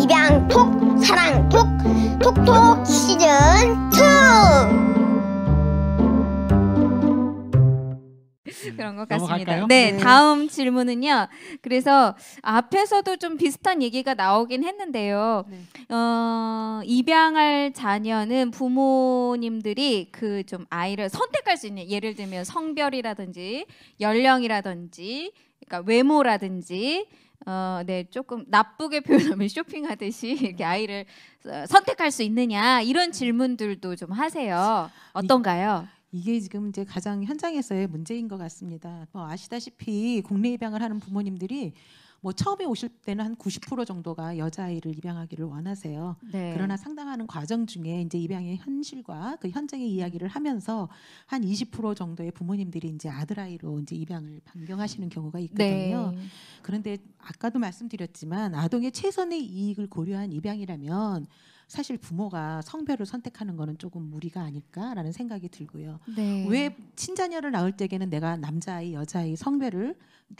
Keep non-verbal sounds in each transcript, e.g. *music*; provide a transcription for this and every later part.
입양 톡 사랑 톡 톡톡 시즌 2 음, 그런 것 같습니다. 네, 네, 다음 질문은요. 그래서 앞에서도 좀 비슷한 얘기가 나오긴 했는데요. 네. 어, 입양할 자녀는 부모님들이 그 좀 아이를 선택할 수 있는 예를 들면 성별이라든지 연령이라든지 그러니까 외모라든지 어, 네, 조금 나쁘게 *laughs* 표현하면 쇼핑하듯이 이렇게 아이를 선택할 수 있느냐 이런 질문들도 좀 하세요. 어떤가요? 이게 지금 이제 가장 현장에서의 문제인 것 같습니다. 뭐 아시다시피 국내 입양을 하는 부모님들이 뭐 처음에 오실 때는 한 90% 정도가 여자아이를 입양하기를 원하세요. 네. 그러나 상당하는 과정 중에 이제 입양의 현실과 그 현장의 이야기를 하면서 한 20% 정도의 부모님들이 이제 아들아이로 이제 입양을 변경하시는 경우가 있거든요. 네. 그런데 아까도 말씀드렸지만 아동의 최선의 이익을 고려한 입양이라면 사실 부모가 성별을 선택하는 거는 조금 무리가 아닐까라는 생각이 들고요. 네. 왜 친자녀를 낳을 때에는 내가 남자아이, 여자아이 성별을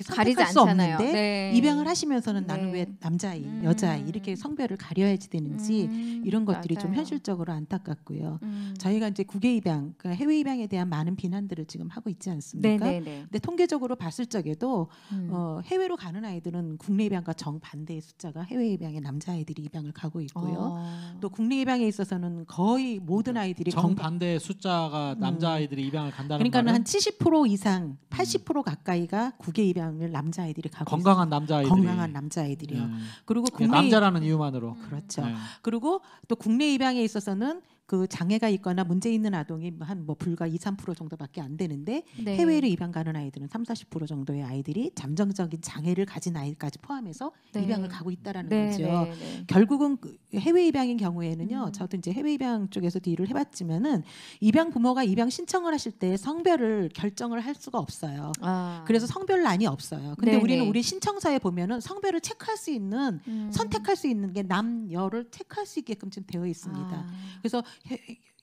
가리지 수 않잖아요. 없는데 네. 입양을 하시면서는 나는 네. 왜 남자아이, 음. 여자아이 이렇게 성별을 가려야지 되는지 음. 이런 것들이 맞아요. 좀 현실적으로 안타깝고요. 음. 저희가 이제 국외 입양, 그러니까 해외 입양에 대한 많은 비난들을 지금 하고 있지 않습니까? 네네네. 네, 네. 근데 통계적으로 봤을 적에도 음. 어, 해외로 가는 아이들은 국내 입양과 정 반대의 숫자가 해외 입양의 남자 아이들이 입양을 가고 있고요. 어. 또 국내 입양에 있어서는 거의 모든 그러니까 아이들이 정반대의 숫자가 남자 아이들이 음. 입양을 간다는 그러니까는 한70% 이상 80% 음. 가까이가 국외 입양을 남자 아이들이 가고 건강한 남자 아이들이 건강한 남자 아이들이요. 음. 그리고 그러니까 국내 남자라는 이유만으로 음. 그렇죠. 네. 그리고 또 국내 입양에 있어서는 그 장애가 있거나 문제 있는 아동이 한뭐 뭐 불과 2, 3% 정도밖에 안 되는데 네. 해외로 입양 가는 아이들은 3, 40% 정도의 아이들이 잠정적인 장애를 가진 아이까지 포함해서 네. 입양을 가고 있다라는 네, 거죠. 네, 네. 결국은 그 해외 입양인 경우에는요. 음. 저도 이제 해외 입양 쪽에서 뒤를 해봤지만은 입양 부모가 입양 신청을 하실 때 성별을 결정을 할 수가 없어요. 아. 그래서 성별란이 없어요. 근데 네, 우리는 우리 신청서에 보면은 성별을 체크할 수 있는 음. 선택할 수 있는 게 남녀를 체크할 수 있게끔 지금 되어 있습니다. 아. 그래서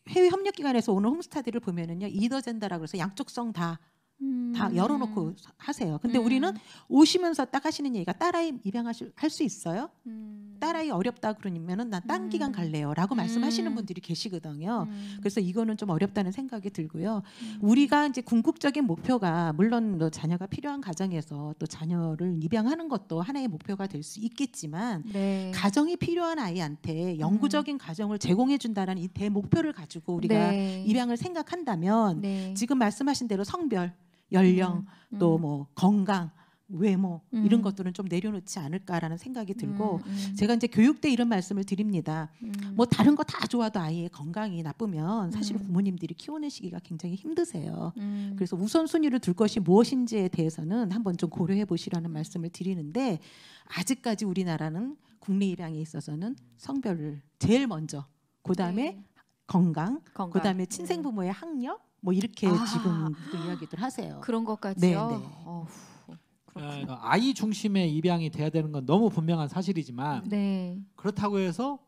해외 협력 기관에서 오늘 홈스타디를 보면은요 이더젠다라고 해서 양쪽성 다다 음. 다 열어놓고 하세요. 근데 음. 우리는 오시면서 딱 하시는 얘기가 딸아이 입양하실 할수 있어요? 음. 딸아이 어렵다 그러면은 난딴 음. 기간 갈래요라고 말씀하시는 음. 분들이 계시거든요. 음. 그래서 이거는 좀 어렵다는 생각이 들고요. 음. 우리가 이제 궁극적인 목표가 물론 뭐 자녀가 필요한 가정에서 또 자녀를 입양하는 것도 하나의 목표가 될 수 있겠지만 네. 가정이 필요한 아이한테 영구적인 가정을 제공해 준다는 이 대목표를 가지고 우리가 네. 입양을 생각한다면 네. 지금 말씀하신 대로 성별, 연령, 음, 또뭐 건강 외모 음. 이런 것들은 좀 내려놓지 않을까라는 생각이 들고 음, 음. 제가 이제 교육 때 이런 말씀을 드립니다. 음. 뭐 다른 거 다 좋아도 아이의 건강이 나쁘면 사실 음. 부모님들이 키우는 시기가 굉장히 힘드세요. 음. 그래서 우선순위를 둘 것이 무엇인지에 대해서는 한번 좀 고려해 보시라는 말씀을 드리는데 아직까지 우리나라는 국내 입양에 있어서는 성별을 제일 먼저 그다음에 네. 건강, 건강, 그다음에 네. 친생 부모의 학력 뭐 이렇게 아. 지금 그 이야기들 하세요. 그런 것까지요. 네, 네. 그렇구나. 예, 그러니까 아이 중심의 입양이 돼야 되는 건 너무 분명한 사실이지만 네. 그렇다고 해서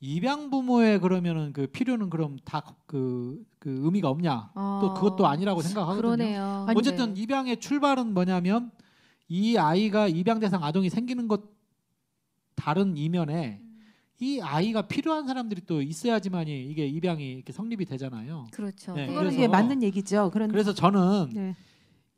입양 부모의 그러면은 그 필요는 그럼 다그 그 의미가 없냐? 어. 또 그것도 아니라고 생각하거든요. 그러네요. 어쨌든 네. 입양의 출발은 뭐냐면 이 아이가 입양 대상 아동이 생기는 것 다른 이면에 이 아이가 필요한 사람들이 또 있어야지만이 이게 입양이 이렇게 성립이 되잖아요. 그렇죠. 네, 그거는 래서 이게 맞는 얘기죠. 그런 그래서 저는 네.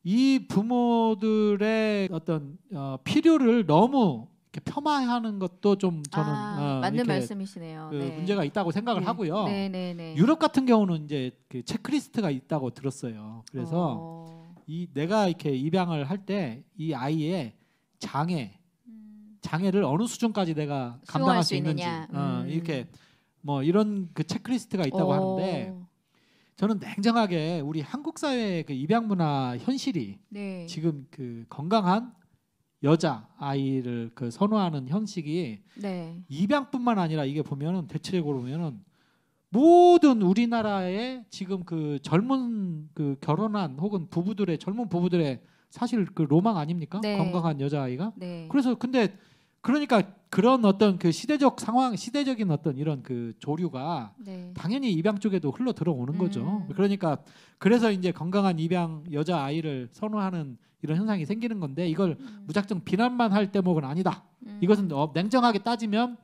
이 부모들의 어떤 어, 필요를 너무 폄하하는 것도 좀 저는 아, 어, 맞는 말씀이시네요. 그 네. 문제가 있다고 생각을 네. 하고요. 네, 네, 네, 유럽 같은 경우는 이제 그 체크리스트가 있다고 들었어요. 그래서 어. 이 내가 이렇게 입양을 할 때 이 아이의 장애 음. 장애를 어느 수준까지 내가 감당할 수, 있 있는지 어, 음. 어, 이렇게 뭐 이런 그 체크리스트가 있다고 오. 어. 하는데 저는 냉정하게 우리 한국 사회의 그 입양 문화 현실이 네. 지금 그 건강한 여자 아이를 그 선호하는 형식이 네. 입양뿐만 아니라 이게 보면은 대체적으로 보면은 모든 우리나라의 지금 그 젊은 그 결혼한 혹은 부부들의 젊은 부부들의 사실 그 로망 아닙니까? 네. 건강한 여자 아이가. 네. 그래서 근데 그러니까 그런 어떤 그 시대적 상황, 시대적인 어떤 이런 그 조류가 네. 당연히 입양 쪽에도 흘러 들어오는 음. 거죠. 그러니까 그래서 이제 건강한 입양 여자 아이를 선호하는 이런 현상이 생기는 건데 이걸 음. 무작정 비난만 할 대목은 아니다. 음. 이것은 어, 냉정하게 따지면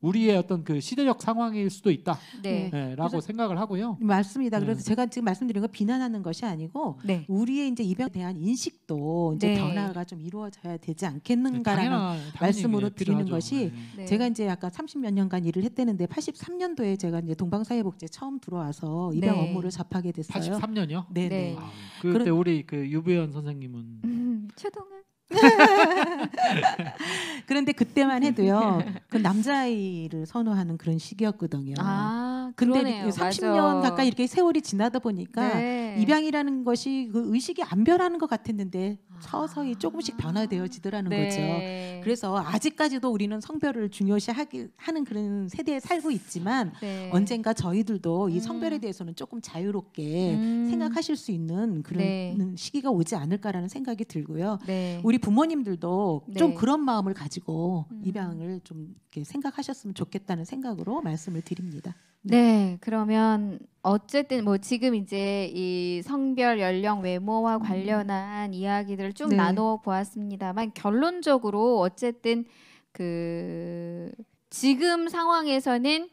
우리의 어떤 그 시대적 상황일 수도 있다라고 네. 네, 생각을 하고요. 맞습니다. 네. 그래서 제가 지금 말씀드린 건 비난하는 것이 아니고 네. 우리의 이제 입에 대한 인식도 이제 네. 변화가 좀 이루어져야 되지 않겠는가라는 당연한, 말씀으로 드리는 필요하죠. 것이 제가 이제 아까 30몇 년간 일을 했대는데 83년도에 제가 이제 동방사회복지에 처음 들어와서 입양 업무를 접하게 됐어요. 83년요? 네. 아, 그때 우리 그 유부연 선생님은 음, 최동아 *laughs* 그런데 그때만 해도요. 그 남자아이를 선호하는 그런 시기였거든요. 아, 근데 그러네요. 30년 맞아. 가까이 이렇게 세월이 지나다 보니까 네. 입양이라는 것이 그 의식이 안 변하는 것 같았는데 서서히 조금씩 변화되어지더라는 네. 거죠. 그래서 아직까지도 우리는 성별을 중요시하기 하는 그런 세대에 살고 있지만 네. 언젠가 저희들도 이 음. 성별에 대해서는 조금 자유롭게 음. 생각하실 수 있는 그런 네. 시기가 오지 않을까라는 생각이 들고요. 네. 우리 부모님들도 네. 좀 그런 마음을 가지고 음. 입양을 좀 이렇게 생각하셨으면 좋겠다는 생각으로 말씀을 드립니다. 네. 네, 그러면 어쨌든 뭐 지금 이제 이 성별, 연령, 외모와 음. 관련한 이야기들을 쭉 네. 나눠 보았습니다만 결론적으로 어쨌든 그 지금 상황에서는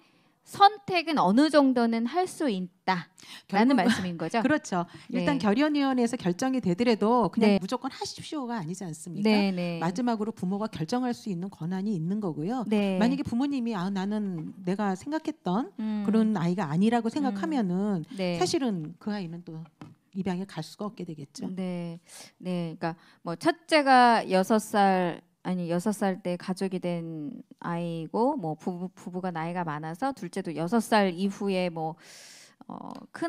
선택은 어느 정도는 할 수 있다라는 말씀인 거죠. *laughs* 그렇죠. 일단 네. 결연위원회에서 결정이 되더라도 그냥 네. 무조건 하십시오가 아니지 않습니까? 네, 네. 마지막으로 부모가 결정할 수 있는 권한이 있는 거고요. 네. 만약에 부모님이 아 나는 내가 생각했던 음, 그런 아이가 아니라고 생각하면은 음. 네. 사실은 그 아이는 또 입양에 갈 수가 없게 되겠죠. 네, 네, 그러니까 뭐 첫째가 여섯 살 아니 여섯 살 때 가족이 된 아이고 뭐 부부 부부가 나이가 많아서 둘째도 여섯 살 이후에 뭐큰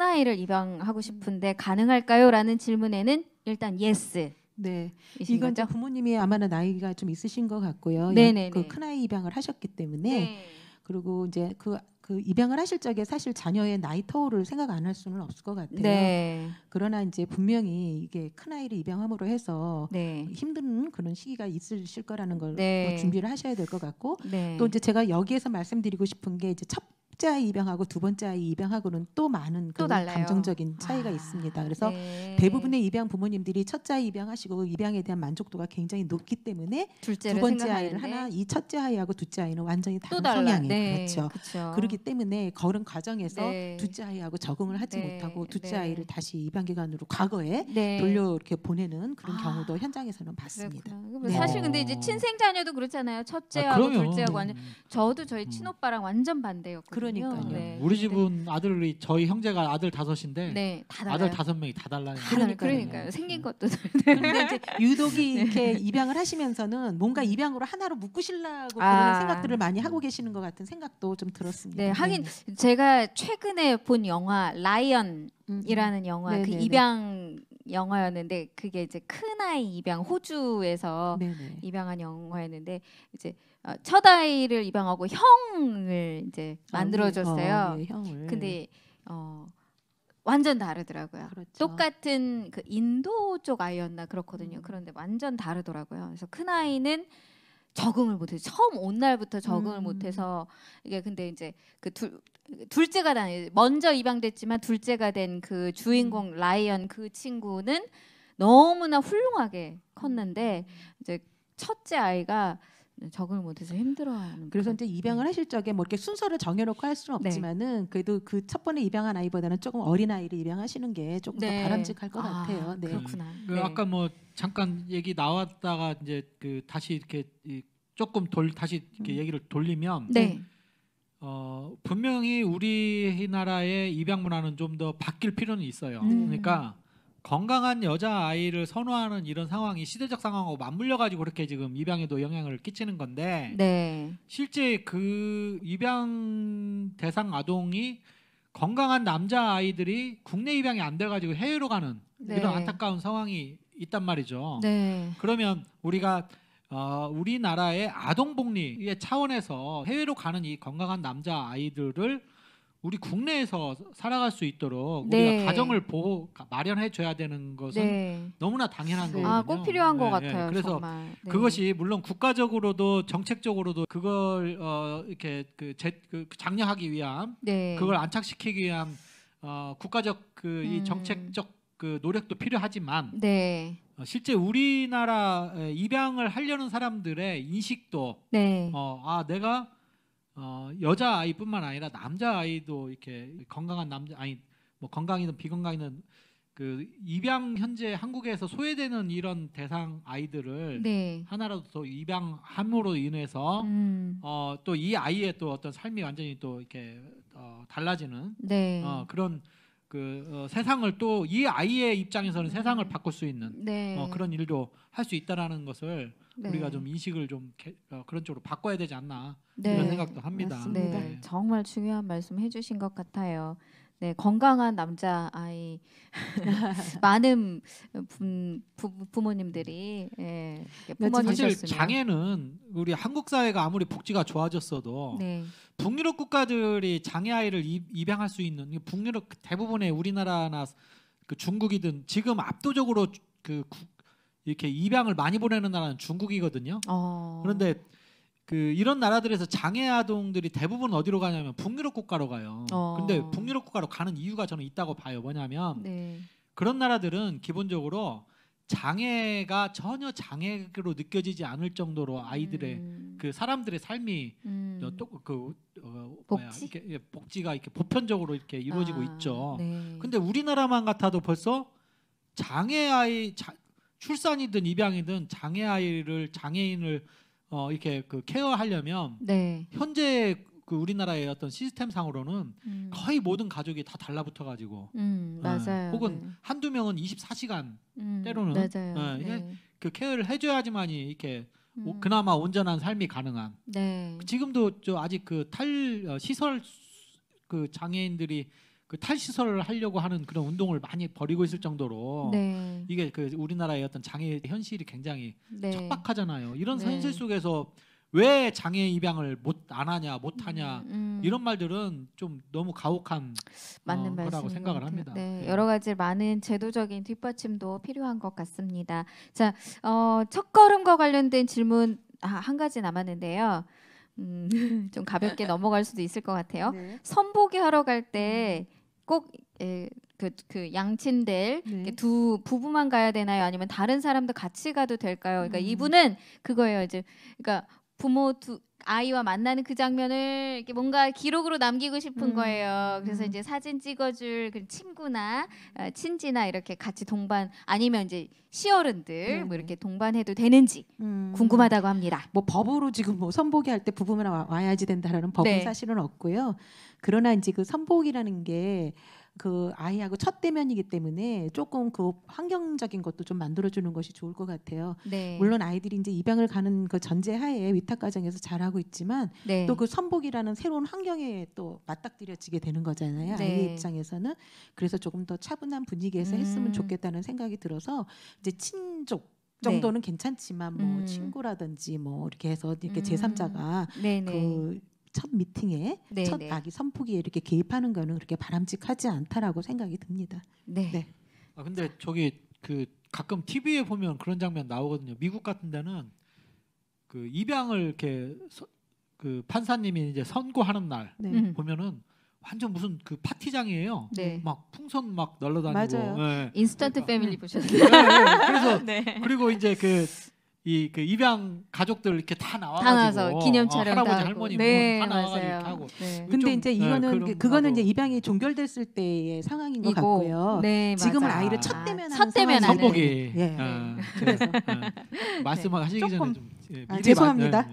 어, 아이를 입양하고 싶은데 가능할까요?라는 질문에는 일단 예스. 네, 이건 거죠? 부모님이 아마나 나이가 좀 있으신 것 같고요. 네, 네 그큰 네. 아이 입양을 하셨기 때문에 네. 그리고 이제 그그 입양을 하실 적에 사실 자녀의 나이 터울을 생각 안 할 수는 없을 것 같아요. 네. 그러나 이제 분명히 이게 큰 아이를 입양함으로 해서 네. 힘든 그런 시기가 있으실 거라는 걸 네. 준비를 하셔야 될 것 같고 네. 또 이제 제가 여기에서 말씀드리고 싶은 게 이제 첫 첫째 아이 입양하고 두 번째 아이 입양하고는 또 많은 또 감정적인 차이가 아, 있습니다. 그래서 네. 대부분의 입양 부모님들이 첫째 아이 입양하시고 그 입양에 대한 만족도가 굉장히 높기 때문에 두 번째 생각하는데. 아이를 하나 이 첫째 아이하고 둘째 아이는 완전히 다른 성향이 네. 그렇죠. 그렇기 때문에 그런 과정에서 네. 둘째 아이하고 적응을 하지 네, 못하고 둘째 네. 아이를 다시 입양 기관으로 과거에 네. 돌려 이렇게 보내는 그런 아, 경우도 현장에서는 봤습니다. 사실 근데 이제 친생 자녀도 그렇잖아요. 첫째하고 아, 둘째하고 완전 저도 저희 음. 친오빠랑 완전 반대였거든요. 그러니까요. 네. 우리 집은 아들이 저희 형제가 아들 다섯인데 네, 다 아들 달라요. 다섯 명이 다 달라요. 그러니까요. 그러니까요. 생긴 것도 음. 근데 이제 유독이 네. 이렇게 입양을 하시면서는 뭔가 입양으로 하나로 묶으시려고 아. 그런 생각들을 많이 하고 계시는 것 같은 생각도 좀 들었습니다. 네, 네. 하긴 제가 최근에 본 영화 라이언 이라는 영화 네, 그 네, 네 입양 영화였는데 그게 이제 큰 아이 입양 호주에서 네네. 입양한 영화였는데 이제 어, 첫 아이를 입양하고 형을 이제 만들어줬어요. 아, 네. 어, 네, 형을. 근데 어 완전 다르더라고요. 그렇죠. 똑같은 그 인도 쪽 아이였나 그렇거든요. 음. 그런데 완전 다르더라고요. 그래서 큰 아이는 적응을 못해서 처음 온 날부터 적응을 음. 못해서 이게 근데 이제 그 둘, 둘째가 다 먼저 입양됐지만 둘째가 된 그 주인공 음. 라이언 그 친구는 너무나 훌륭하게 컸는데 음. 이제 첫째 아이가 적응을 못해서 힘들어하는. 그래서 이제 네. 입양을 하실 적에 뭐 이렇게 순서를 정해놓고 할 수는 네. 없지만은 네. 그래도 그 첫 번에 입양한 아이보다는 조금 어린 아이를 입양하시는 게 조금 네. 더 바람직할 것 아, 같아요. 네. 그렇구나. 그 네. 아까 뭐 잠깐 얘기 나왔다가 이제 그 다시 이렇게 조금 돌 다시 이렇게 음. 얘기를 돌리면 네. 어, 분명히 우리나라의 입양 문화는 좀 더 바뀔 필요는 있어요. 음. 그러니까 건강한 여자 아이를 선호하는 이런 상황이 시대적 상황하고 맞물려 가지고 그렇게 지금 입양에도 영향을 끼치는 건데 네. 실제 그 입양 대상 아동이 건강한 남자 아이들이 국내 입양이 안 돼 가지고 해외로 가는 네. 이런 안타까운 상황이 있단 말이죠. 네. 그러면 우리가 어, 우리나라의 아동복리의 차원에서 해외로 가는 이 건강한 남자 아이들을 우리 국내에서 살아갈 수 있도록 네. 우리가 가정을 보호 그러니까 마련해 줘야 되는 것은 네. 너무나 당연한 거거요 아, 꼭 필요한 네, 것 네. 같아요. 그래서 정말. 네. 그것이 물론 국가적으로도 정책적으로도 그걸 어, 이렇게 그, 제, 그 장려하기 위한 네. 그걸 안착시키기 위한 어, 국가적 그이 음. 정책적 그 노력도 필요하지만 네. 어, 실제 우리나라 입양을 하려는 사람들의 인식도 네. 어, 아 내가 어, 여자 아이뿐만 아니라 남자 아이도 이렇게 건강한 남자 아니 뭐 건강이든 비건강이든 그 입양 현재 한국에서 소외되는 이런 대상 아이들을 네. 하나라도 더 입양함으로 인해서 음. 어, 또 이 아이의 또 어떤 삶이 완전히 또 이렇게 어, 달라지는 네. 어, 그런 그 어, 세상을 또 이 아이의 입장에서는 세상을 음. 바꿀 수 있는 네. 어, 그런 일도 할 수 있다라는 것을 네. 우리가 좀 인식을 좀 개, 어, 그런 쪽으로 바꿔야 되지 않나 네. 이런 생각도 합니다. 맞습니다. 네. 정말 중요한 말씀 해주신 것 같아요. 네, 건강한 남자 아이 *laughs* 많은 부, 부, 부모님들이 예, 네, 부모님 사 장애는 우리 한국 사회가 아무리 복지가 좋아졌어도 네. 북유럽 국가들이 장애 아이를 입양할 수 있는 북유럽 그 대부분의 우리나라나 그 중국이든 지금 압도적으로 그 구, 이렇게 입양을 많이 보내는 나라는 중국이거든요. 어. 그런데 그 이런 나라들에서 장애 아동들이 대부분 어디로 가냐면 북유럽 국가로 가요. 어. 근데 북유럽 국가로 가는 이유가 저는 있다고 봐요. 뭐냐면 네. 그런 나라들은 기본적으로 장애가 전혀 장애로 느껴지지 않을 정도로 아이들의 음. 그 사람들의 삶이 음. 또그 어, 그, 어 복지? 뭐야, 이렇 예, 복지가 이렇게 보편적으로 이렇게 이루어지고 아, 있죠. 네. 근데 우리나라만 같아도 벌써 장애 아이 자, 출산이든 입양이든 장애 아이를 장애인을 어, 이렇게 그 케어하려면 네. 현재 그 우리나라의 어떤 시스템상으로는 음. 거의 모든 가족이 다 달라붙어 가지고 음, 예, 맞아요. 어, 혹은 네. 한두 명은 24시간 음, 때로는 맞아요. 어, 네. 그 케어를 해줘야지만이 이렇게 오, 음. 그나마 온전한 삶이 가능한. 네. 지금도 저 아직 그탈 어, 시설 그 장애인들이 그 탈시설을 하려고 하는 그런 운동을 많이 벌이고 있을 정도로 네. 이게 그 우리나라의 어떤 장애 현실이 굉장히 네. 척박하잖아요. 이런 네. 현실 속에서 왜 장애 입양을 못 안 하냐 못 하냐 음, 음. 이런 말들은 좀 너무 가혹한 맞는 어, 거라고 생각을 합니다. 네, 네. 여러 가지 많은 제도적인 뒷받침도 필요한 것 같습니다. 자, 어, 첫 걸음과 관련된 질문 아, 한 가지 남았는데요. 음, *laughs* 좀 가볍게 넘어갈 수도 있을 것 같아요. 네. 선보기 하러 갈때 음. 꼭 예, 그, 그양친들 네. 두 부부만 가야 되나요? 아니면 다른 사람도 같이 가도 될까요? 그러니까 음. 이분은 그거예요. 이제 그러니까 부모 두 아이와 만나는 그 장면을 이렇게 뭔가 기록으로 남기고 싶은 음. 거예요. 그래서 음. 이제 사진 찍어줄 그 친구나 어, 친지나 이렇게 같이 동반 아니면 이제 시어른들 네. 뭐 이렇게 동반해도 되는지 음. 궁금하다고 합니다. 뭐 법으로 지금 뭐 선보기 할 때 부부만 와- 와야지 된다라는 법은 네. 사실은 없고요. 그러나 이제 그 선보기라는 게그 아이하고 첫 대면이기 때문에 조금 그 환경적인 것도 좀 만들어주는 것이 좋을 것 같아요. 네. 물론 아이들이 이제 입양을 가는 그 전제하에 위탁 과정에서 잘하고 있지만 네. 또그 선복이라는 새로운 환경에 또 맞닥뜨려지게 되는 거잖아요. 네. 아이 입장에서는 그래서 조금 더 차분한 분위기에서 음. 했으면 좋겠다는 생각이 들어서 이제 친족 정도는 네. 괜찮지만 뭐 음. 친구라든지 뭐 이렇게 해서 이렇게 음. 제3자가 네, 네. 그첫 미팅에 네, 첫 네. 아기 선포기에 이렇게 개입하는 거는 그렇게 바람직하지 않다라고 생각이 듭니다. 네. 네. 아 근데 저기 그 가끔 TV에 보면 그런 장면 나오거든요. 미국 같은 데는 그 입양을 이렇게 서, 그 판사님이 이제 선고하는 날 네. 음. 보면은 완전 무슨 그 파티장이에요. 네. 막 풍선 막 날라다니고. 맞아요. 네. 인스턴트 그러니까. 패밀리 예, 예. 보셨어요? *laughs* 네, 그래서 그리고 이제 그 이그 입양 가족들 이렇게 다 나와서 기념 촬영 어, 할아버지 할머니 네, 맞아요. 하고. 네. 그 근데 이제 네, 이거는 네, 그거는 이제 입양이 종결됐을 때의 상황인 것 이고. 같고요. 네, 지금은 맞아. 아이를 첫 아, 대면 첫 대면 성복이. 예. 어, 그래서 어, 말씀하시기 전에 좀 예, 아, 죄송합니다. 마,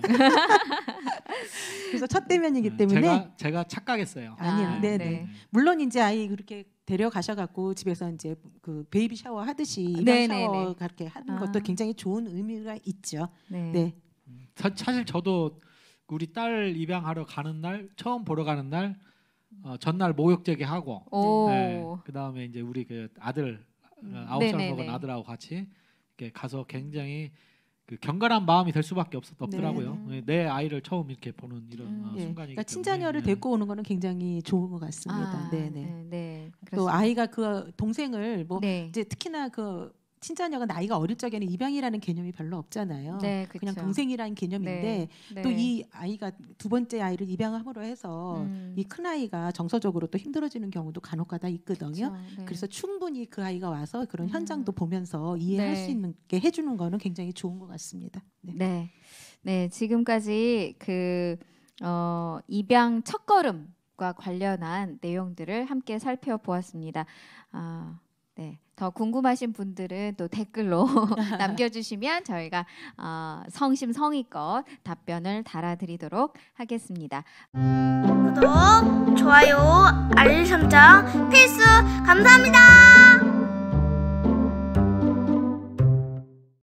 그래서 첫 대면이기 음, 때문에 제가, 제가 착각했어요. 아, 아니요, 아, 네네. 네. 물론 이제 아이 그렇게 데려가셔갖고 집에서 이제 그 베이비 샤워 하듯이 네, 네, 네. 샤워 그렇게 하는 아. 것도 굉장히 좋은 의미가 있죠. 네. 네. 음, 사, 사실 저도 우리 딸 입양하러 가는 날 처음 보러 가는 날 어, 전날 목욕제기 하고 네, 그다음에 이제 우리 그 아들 어, 아홉 살 먹은 아들하고 같이 이렇게 가서 굉장히 그 경건한 마음이 될 수밖에 없었 없더라고요. 네. 네. 내 아이를 처음 이렇게 보는 이런 음, 순간이기 그러니까 친자녀를 네. 데리고 오는 거는 굉장히 좋은 것 같습니다. 아, 네네. 네. 네, 또 그렇습니다. 아이가 그 동생을 뭐 이제 특히나 그 친자녀가 나이가 어릴 적에는 입양이라는 개념이 별로 없잖아요. 네, 그쵸. 그냥 동생이라는 개념인데 네, 또이 네. 아이가 두 번째 아이를 입양함으로 해서 음. 이큰 아이가 정서적으로 또 힘들어지는 경우도 간혹가다 있거든요. 그쵸, 네. 그래서 충분히 그 아이가 와서 그런 음. 현장도 음. 보면서 이해할 네. 수 있는 게 해주는 거는 굉장히 좋은 것 같습니다. 네, 네, 네 지금까지 그 어, 입양 첫걸음. 과 관련한 내용들을 함께 살펴보았습니다. 아, 네, 더 궁금하신 분들은 또 댓글로 *laughs* 남겨주시면 저희가 어, 성심성의껏 답변을 달아드리도록 하겠습니다. 구독, 좋아요, 알림 설정 필수 감사합니다.